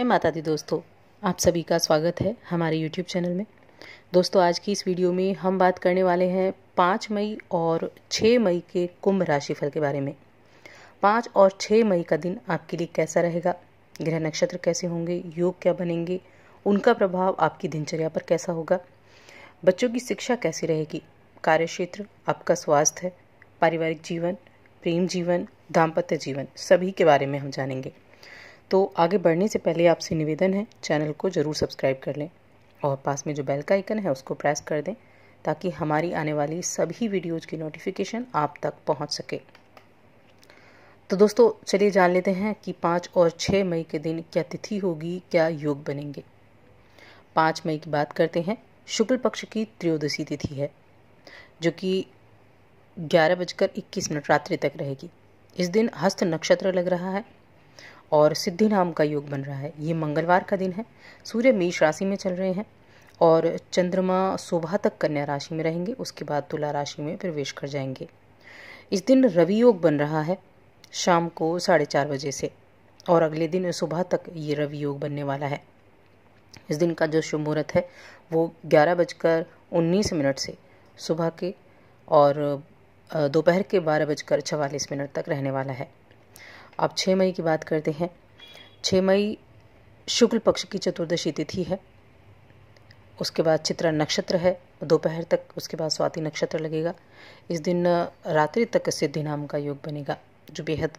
जय माता दी दोस्तों आप सभी का स्वागत है हमारे YouTube चैनल में दोस्तों आज की इस वीडियो में हम बात करने वाले हैं पाँच मई और छः मई के कुंभ राशिफल के बारे में पाँच और छः मई का दिन आपके लिए कैसा रहेगा ग्रह नक्षत्र कैसे होंगे योग क्या बनेंगे उनका प्रभाव आपकी दिनचर्या पर कैसा होगा बच्चों की शिक्षा कैसी रहेगी कार्य क्षेत्र आपका स्वास्थ्य पारिवारिक जीवन प्रेम जीवन दाम्पत्य जीवन सभी के बारे में हम जानेंगे तो आगे बढ़ने से पहले आपसे निवेदन है चैनल को ज़रूर सब्सक्राइब कर लें और पास में जो बेल का आइकन है उसको प्रेस कर दें ताकि हमारी आने वाली सभी वीडियोज़ की नोटिफिकेशन आप तक पहुँच सके तो दोस्तों चलिए जान लेते हैं कि पाँच और छः मई के दिन क्या तिथि होगी क्या योग बनेंगे पाँच मई की बात करते हैं शुक्ल पक्ष की त्रयोदशी तिथि है जो कि ग्यारह बजकर इक्कीस मिनट रात्रि तक रहेगी इस दिन हस्त नक्षत्र लग रहा है और सिद्धि नाम का योग बन रहा है ये मंगलवार का दिन है सूर्य मेष राशि में चल रहे हैं और चंद्रमा सुबह तक कन्या राशि में रहेंगे उसके बाद तुला राशि में प्रवेश कर जाएंगे इस दिन रवि योग बन रहा है शाम को साढ़े चार बजे से और अगले दिन सुबह तक ये रवि योग बनने वाला है इस दिन का जो शुभ मुहूर्त है वो ग्यारह बजकर उन्नीस मिनट से सुबह के और दोपहर के बारह बजकर छवालीस मिनट तक रहने वाला है आप छः मई की बात करते हैं छः मई शुक्ल पक्ष की चतुर्दशी तिथि है उसके बाद चित्रा नक्षत्र है दोपहर तक उसके बाद स्वाति नक्षत्र लगेगा इस दिन रात्रि तक सिद्धि नाम का योग बनेगा जो बेहद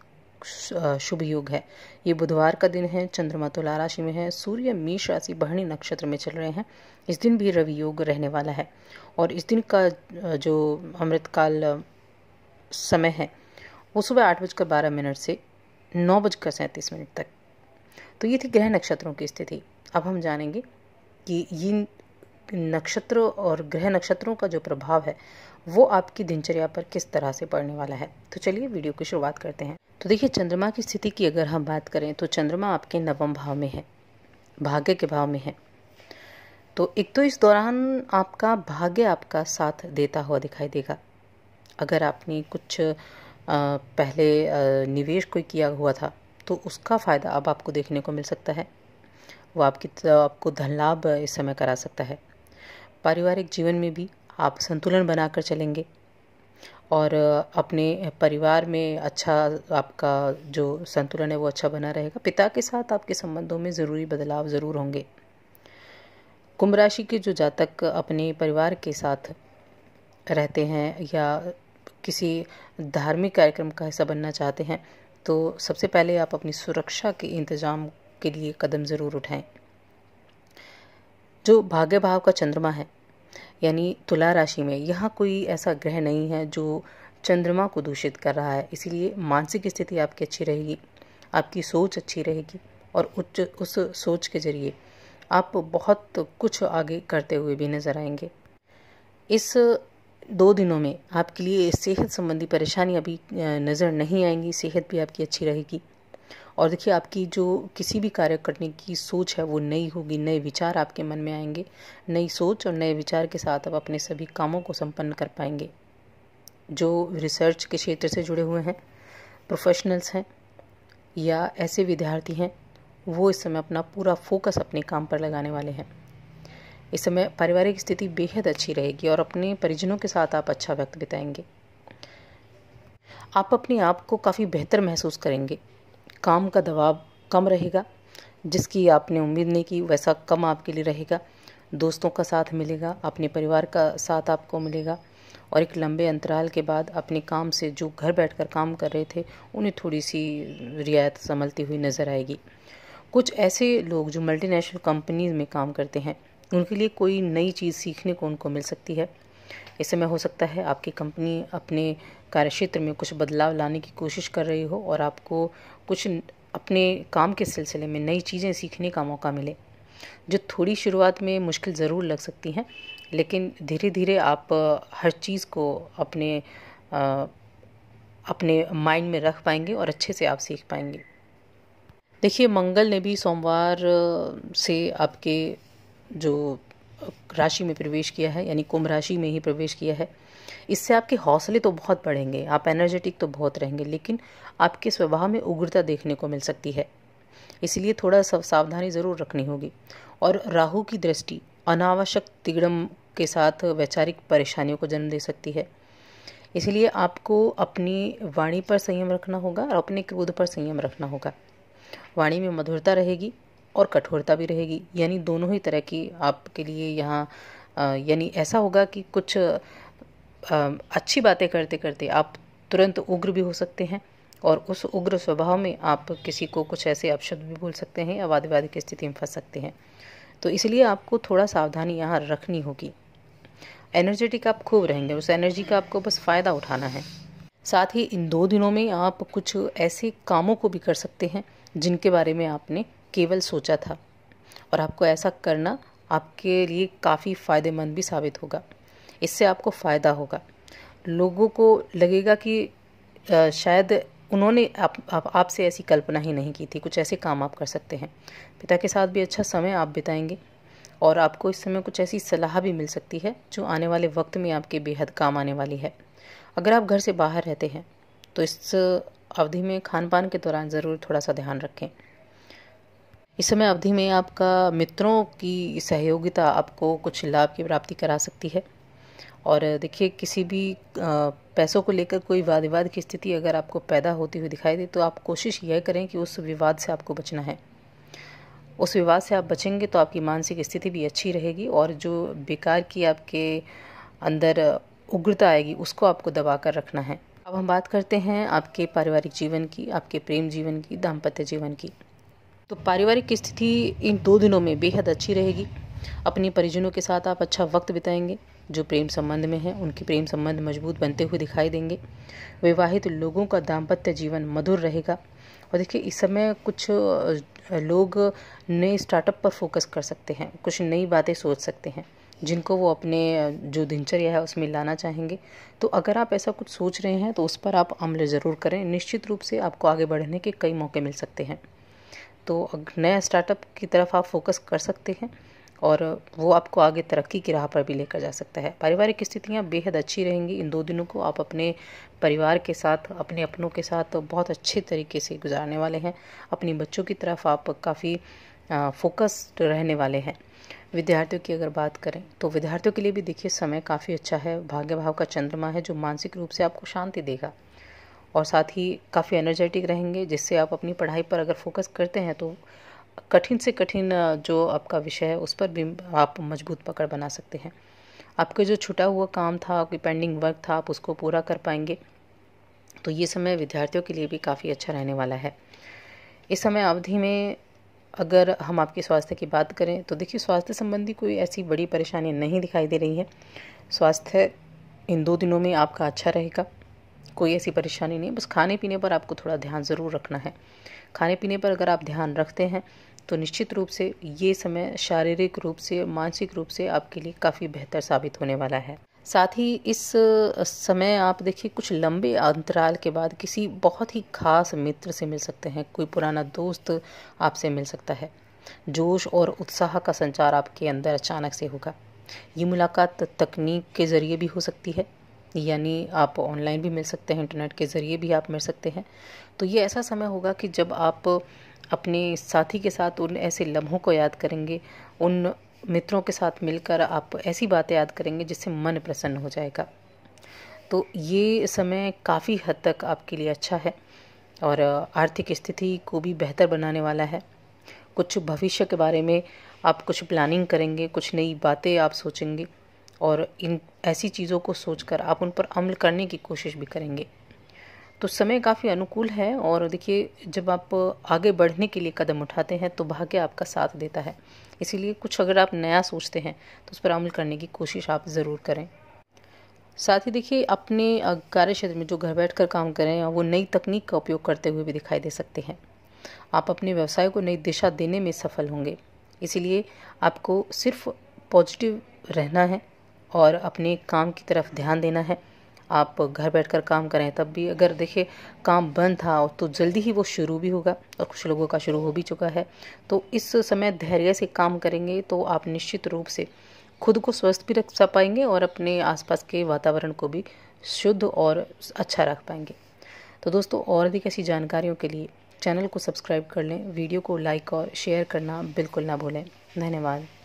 शुभ योग है ये बुधवार का दिन है चंद्रमा तुला तो राशि में है सूर्य मेष राशि बहनी नक्षत्र में चल रहे हैं इस दिन भी रवि योग रहने वाला है और इस दिन का जो अमृतकाल समय है वो सुबह आठ बजकर बारह मिनट से नौ बजकर सैंतीस मिनट तक तो ये थी ग्रह नक्षत्रों की स्थिति अब हम जानेंगे कि ये नक्षत्र और ग्रह नक्षत्रों का जो प्रभाव है वो आपकी दिनचर्या पर किस तरह से पड़ने वाला है तो चलिए वीडियो की शुरुआत करते हैं तो देखिए चंद्रमा की स्थिति की अगर हम बात करें तो चंद्रमा आपके नवम भाव में है भाग्य के भाव में है तो एक तो इस दौरान आपका भाग्य आपका साथ देता हुआ दिखाई देगा अगर आपने कुछ पहले निवेश कोई किया हुआ था तो उसका फ़ायदा अब आपको देखने को मिल सकता है वो आपकी आपको धन लाभ इस समय करा सकता है पारिवारिक जीवन में भी आप संतुलन बनाकर चलेंगे और अपने परिवार में अच्छा आपका जो संतुलन है वो अच्छा बना रहेगा पिता के साथ आपके संबंधों में ज़रूरी बदलाव ज़रूर होंगे कुंभ राशि के जो जातक अपने परिवार के साथ रहते हैं या किसी धार्मिक कार्यक्रम का हिस्सा बनना चाहते हैं तो सबसे पहले आप अपनी सुरक्षा के इंतजाम के लिए कदम ज़रूर उठाएं जो भाग्य भाव का चंद्रमा है यानी तुला राशि में यहाँ कोई ऐसा ग्रह नहीं है जो चंद्रमा को दूषित कर रहा है इसीलिए मानसिक स्थिति आपकी अच्छी रहेगी आपकी सोच अच्छी रहेगी और उच्च उस सोच के ज़रिए आप बहुत कुछ आगे करते हुए भी नज़र आएंगे इस दो दिनों में आपके लिए सेहत संबंधी परेशानी अभी नज़र नहीं आएंगी सेहत भी आपकी अच्छी रहेगी और देखिए आपकी जो किसी भी कार्य करने की सोच है वो नई होगी नए विचार आपके मन में आएंगे नई सोच और नए विचार के साथ आप अपने सभी कामों को संपन्न कर पाएंगे जो रिसर्च के क्षेत्र से जुड़े हुए हैं प्रोफेशनल्स हैं या ऐसे विद्यार्थी हैं वो इस समय अपना पूरा फोकस अपने काम पर लगाने वाले हैं इस समय पारिवारिक स्थिति बेहद अच्छी रहेगी और अपने परिजनों के साथ आप अच्छा वक्त बिताएंगे आप अपने आप को काफ़ी बेहतर महसूस करेंगे काम का दबाव कम रहेगा जिसकी आपने उम्मीद नहीं की वैसा कम आपके लिए रहेगा दोस्तों का साथ मिलेगा अपने परिवार का साथ आपको मिलेगा और एक लंबे अंतराल के बाद अपने काम से जो घर बैठकर काम कर रहे थे उन्हें थोड़ी सी रियायत संभलती हुई नज़र आएगी कुछ ऐसे लोग जो मल्टीनेशनल कंपनीज में काम करते हैं उनके लिए कोई नई चीज़ सीखने को उनको मिल सकती है इस समय हो सकता है आपकी कंपनी अपने कार्यक्षेत्र में कुछ बदलाव लाने की कोशिश कर रही हो और आपको कुछ अपने काम के सिलसिले में नई चीज़ें सीखने का मौका मिले जो थोड़ी शुरुआत में मुश्किल ज़रूर लग सकती हैं लेकिन धीरे धीरे आप हर चीज़ को अपने आ, अपने माइंड में रख पाएंगे और अच्छे से आप सीख पाएंगे देखिए मंगल ने भी सोमवार से आपके जो राशि में प्रवेश किया है यानी कुंभ राशि में ही प्रवेश किया है इससे आपके हौसले तो बहुत बढ़ेंगे आप एनर्जेटिक तो बहुत रहेंगे लेकिन आपके स्वभाव में उग्रता देखने को मिल सकती है इसलिए थोड़ा सा सावधानी ज़रूर रखनी होगी और राहु की दृष्टि अनावश्यक तिगड़म के साथ वैचारिक परेशानियों को जन्म दे सकती है इसलिए आपको अपनी वाणी पर संयम रखना होगा और अपने क्रोध पर संयम रखना होगा वाणी में मधुरता रहेगी और कठोरता भी रहेगी यानी दोनों ही तरह की आपके लिए यहाँ यानी ऐसा होगा कि कुछ अच्छी बातें करते करते आप तुरंत उग्र भी हो सकते हैं और उस उग्र स्वभाव में आप किसी को कुछ ऐसे अपशब्द भी बोल सकते हैं या वाद विवाद की स्थिति में फंस सकते हैं तो इसलिए आपको थोड़ा सावधानी यहाँ रखनी होगी एनर्जेटिक आप खूब रहेंगे उस एनर्जी का आपको बस फ़ायदा उठाना है साथ ही इन दो दिनों में आप कुछ ऐसे कामों को भी कर सकते हैं जिनके बारे में आपने केवल सोचा था और आपको ऐसा करना आपके लिए काफ़ी फ़ायदेमंद भी साबित होगा इससे आपको फ़ायदा होगा लोगों को लगेगा कि शायद उन्होंने आप आपसे आप ऐसी कल्पना ही नहीं की थी कुछ ऐसे काम आप कर सकते हैं पिता के साथ भी अच्छा समय आप बिताएंगे और आपको इस समय कुछ ऐसी सलाह भी मिल सकती है जो आने वाले वक्त में आपके बेहद काम आने वाली है अगर आप घर से बाहर रहते हैं तो इस अवधि में खान पान के दौरान ज़रूर थोड़ा सा ध्यान रखें इस समय अवधि में आपका मित्रों की सहयोगिता आपको कुछ लाभ की प्राप्ति करा सकती है और देखिए किसी भी पैसों को लेकर कोई वाद विवाद की स्थिति अगर आपको पैदा होती हुई दिखाई दे तो आप कोशिश यह करें कि उस विवाद से आपको बचना है उस विवाद से आप बचेंगे तो आपकी मानसिक स्थिति भी अच्छी रहेगी और जो बेकार की आपके अंदर उग्रता आएगी उसको आपको दबा कर रखना है अब हम बात करते हैं आपके पारिवारिक जीवन की आपके प्रेम जीवन की दाम्पत्य जीवन की तो पारिवारिक स्थिति इन दो दिनों में बेहद अच्छी रहेगी अपने परिजनों के साथ आप अच्छा वक्त बिताएंगे जो प्रेम संबंध में हैं उनके प्रेम संबंध मजबूत बनते हुए दिखाई देंगे विवाहित लोगों का दाम्पत्य जीवन मधुर रहेगा और देखिए इस समय कुछ लोग नए स्टार्टअप पर फोकस कर सकते हैं कुछ नई बातें सोच सकते हैं जिनको वो अपने जो दिनचर्या है उसमें लाना चाहेंगे तो अगर आप ऐसा कुछ सोच रहे हैं तो उस पर आप अमल ज़रूर करें निश्चित रूप से आपको आगे बढ़ने के कई मौके मिल सकते हैं तो नया स्टार्टअप की तरफ आप फोकस कर सकते हैं और वो आपको आगे तरक्की की राह पर भी लेकर जा सकता है पारिवारिक स्थितियाँ बेहद अच्छी रहेंगी इन दो दिनों को आप अपने परिवार के साथ अपने अपनों के साथ तो बहुत अच्छे तरीके से गुजारने वाले हैं अपने बच्चों की तरफ आप काफ़ी फोकस्ड रहने वाले हैं विद्यार्थियों की अगर बात करें तो विद्यार्थियों के लिए भी देखिए समय काफ़ी अच्छा है भाग्य भाव का चंद्रमा है जो मानसिक रूप से आपको शांति देगा और साथ ही काफ़ी एनर्जेटिक रहेंगे जिससे आप अपनी पढ़ाई पर अगर फोकस करते हैं तो कठिन से कठिन जो आपका विषय है उस पर भी आप मजबूत पकड़ बना सकते हैं आपके जो छुटा हुआ काम था आपकी पेंडिंग वर्क था आप उसको पूरा कर पाएंगे तो ये समय विद्यार्थियों के लिए भी काफ़ी अच्छा रहने वाला है इस समय अवधि में अगर हम आपके स्वास्थ्य की बात करें तो देखिए स्वास्थ्य संबंधी कोई ऐसी बड़ी परेशानी नहीं दिखाई दे रही है स्वास्थ्य इन दो दिनों में आपका अच्छा रहेगा कोई ऐसी परेशानी नहीं बस खाने पीने पर आपको थोड़ा ध्यान ज़रूर रखना है खाने पीने पर अगर आप ध्यान रखते हैं तो निश्चित रूप से ये समय शारीरिक रूप से मानसिक रूप से आपके लिए काफ़ी बेहतर साबित होने वाला है साथ ही इस समय आप देखिए कुछ लंबे अंतराल के बाद किसी बहुत ही खास मित्र से मिल सकते हैं कोई पुराना दोस्त आपसे मिल सकता है जोश और उत्साह का संचार आपके अंदर अचानक से होगा ये मुलाकात तकनीक के ज़रिए भी हो सकती है यानी आप ऑनलाइन भी मिल सकते हैं इंटरनेट के ज़रिए भी आप मिल सकते हैं तो ये ऐसा समय होगा कि जब आप अपने साथी के साथ उन ऐसे लम्हों को याद करेंगे उन मित्रों के साथ मिलकर आप ऐसी बातें याद करेंगे जिससे मन प्रसन्न हो जाएगा तो ये समय काफ़ी हद तक आपके लिए अच्छा है और आर्थिक स्थिति को भी बेहतर बनाने वाला है कुछ भविष्य के बारे में आप कुछ प्लानिंग करेंगे कुछ नई बातें आप सोचेंगे और इन ऐसी चीज़ों को सोचकर आप उन पर अमल करने की कोशिश भी करेंगे तो समय काफ़ी अनुकूल है और देखिए जब आप आगे बढ़ने के लिए कदम उठाते हैं तो भाग्य आपका साथ देता है इसीलिए कुछ अगर आप नया सोचते हैं तो उस पर अमल करने की कोशिश आप ज़रूर करें साथ ही देखिए अपने कार्य क्षेत्र में जो घर बैठ कर काम करें वो नई तकनीक का उपयोग करते हुए भी दिखाई दे सकते हैं आप अपने व्यवसाय को नई दिशा देने में सफल होंगे इसीलिए आपको सिर्फ पॉजिटिव रहना है और अपने काम की तरफ ध्यान देना है आप घर बैठकर काम करें तब भी अगर देखिए काम बंद था तो जल्दी ही वो शुरू भी होगा और कुछ लोगों का शुरू हो भी चुका है तो इस समय धैर्य से काम करेंगे तो आप निश्चित रूप से खुद को स्वस्थ भी रख पाएंगे और अपने आसपास के वातावरण को भी शुद्ध और अच्छा रख पाएंगे तो दोस्तों और भी कैसी जानकारियों के लिए चैनल को सब्सक्राइब कर लें वीडियो को लाइक और शेयर करना बिल्कुल ना भूलें धन्यवाद